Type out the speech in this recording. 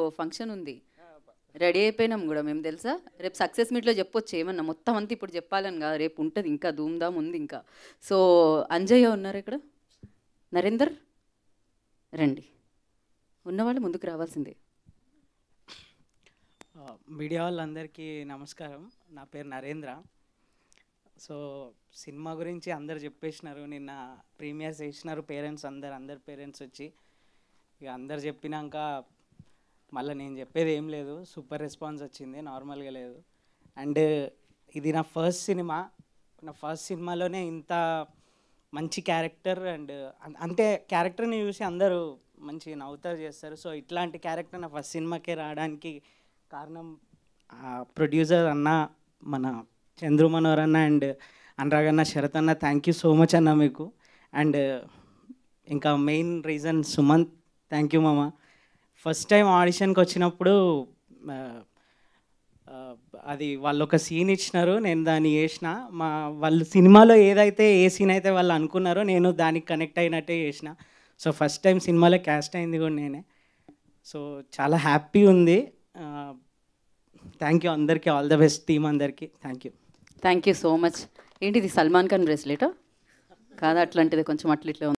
ఓ function ఉంది ready అయిపోయినాం కూడా మేము తెలుసా రేపు సక్సెస్ మీట్లో చెప్పొచ్చు ఏమన్నా మొత్తం అంతా ఇప్పుడు చెప్పాలని కాదు రేపు ఉంటుంది ఇంకా ధూమ్ధామ్ ఉంది ఇంకా సో అంజయ్య ఉన్నారు ఇక్కడ నరేందర్ రండి ఉన్నవాళ్ళు ముందుకు రావాల్సిందే మీడియా వాళ్ళందరికీ నమస్కారం నా పేరు నరేంద్ర సో సినిమా గురించి అందరు చెప్పేసినారు నిన్న ప్రీమియర్స్ వేసినారు పేరెంట్స్ అందరు అందరు పేరెంట్స్ వచ్చి ఇక అందరు చెప్పినాక మళ్ళీ నేను చెప్పేది ఏం లేదు సూపర్ రెస్పాన్స్ వచ్చింది నార్మల్గా లేదు అండ్ ఇది నా ఫస్ట్ సినిమా నా ఫస్ట్ సినిమాలోనే ఇంత మంచి క్యారెక్టర్ అండ్ అంటే క్యారెక్టర్ని చూసి అందరూ మంచి నవ్వుతారు చేస్తారు సో ఇట్లాంటి క్యారెక్టర్ నా ఫస్ట్ సినిమాకే రావడానికి కారణం ప్రొడ్యూసర్ అన్న మన చంద్రు మనోహర్ అన్న అండ్ అన్న శరత్ అన్న థ్యాంక్ యూ సో మచ్ అన్న మీకు అండ్ ఇంకా main reason Sumanth thank you మామ ఫస్ట్ టైం ఆడిషన్కి వచ్చినప్పుడు అది వాళ్ళు ఒక సీన్ ఇచ్చినారు నేను దాన్ని వేసిన మా వాళ్ళు సినిమాలో ఏదైతే ఏ సీన్ అయితే వాళ్ళు అనుకున్నారో నేను దానికి కనెక్ట్ అయినట్టే చేసిన సో ఫస్ట్ టైం సినిమాలో క్యాస్ట్ అయింది కూడా నేనే సో చాలా హ్యాపీ ఉంది థ్యాంక్ యూ అందరికీ ఆల్ ద బెస్ట్ టీమ్ అందరికీ thank you thank you so much ఏంటిది సల్మాన్ ఖాన్ బ్రేస్లెట్ కాదా అట్లాంటిది కొంచెం అట్లా ఇట్లా